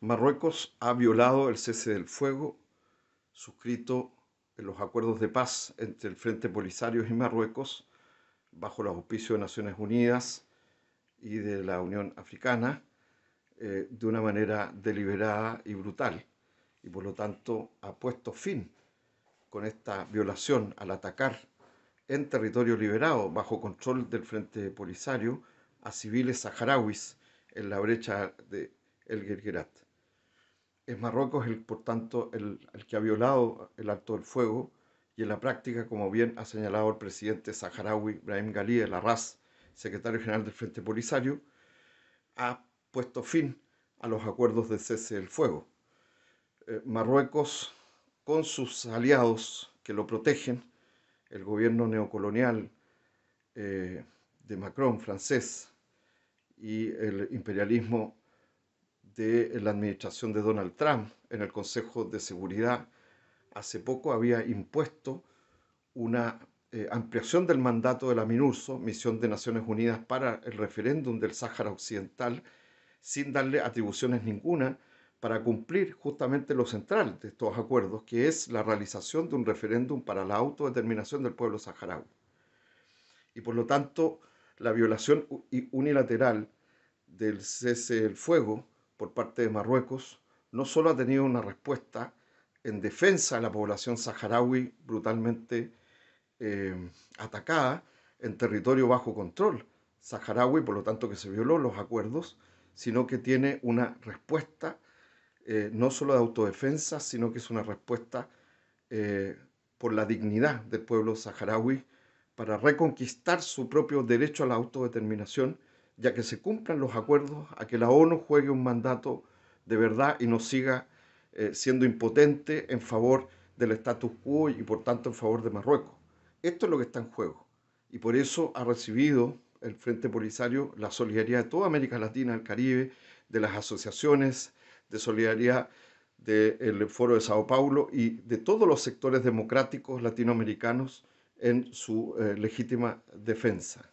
Marruecos ha violado el cese del fuego suscrito en los acuerdos de paz entre el Frente Polisario y Marruecos bajo los auspicios de Naciones Unidas y de la Unión Africana eh, de una manera deliberada y brutal y por lo tanto ha puesto fin con esta violación al atacar en territorio liberado bajo control del Frente Polisario a civiles saharauis en la brecha de El Gergerat es Marruecos, el, por tanto, el, que ha violado el alto del fuego y en la práctica, como bien ha señalado el presidente saharaui Ibrahim Ghali el Arras, secretario general del Frente Polisario, ha puesto fin a los acuerdos de cese del fuego. Eh, Marruecos, con sus aliados que lo protegen, el gobierno neocolonial eh, de Macron francés y el imperialismo de la administración de Donald Trump en el Consejo de Seguridad hace poco había impuesto una eh, ampliación del mandato de la MINURSO, Misión de Naciones Unidas para el referéndum del Sáhara Occidental, sin darle atribuciones ninguna para cumplir justamente lo central de estos acuerdos, que es la realización de un referéndum para la autodeterminación del pueblo saharaui. Y por lo tanto, la violación unilateral del cese del fuego por parte de Marruecos no solo ha tenido una respuesta en defensa de la población saharaui brutalmente eh, atacada en territorio bajo control saharaui, por lo tanto que se violó los acuerdos, sino que tiene una respuesta eh, no solo de autodefensa, sino que es una respuesta eh, por la dignidad del pueblo saharaui para reconquistar su propio derecho a la autodeterminación ya que se cumplan los acuerdos, a que la ONU juegue un mandato de verdad y no siga eh, siendo impotente en favor del status quo y por tanto en favor de Marruecos. Esto es lo que está en juego. Y por eso ha recibido el Frente Polisario la solidaridad de toda América Latina, el Caribe, de las asociaciones de solidaridad del Foro de Sao Paulo y de todos los sectores democráticos latinoamericanos en su eh, legítima defensa.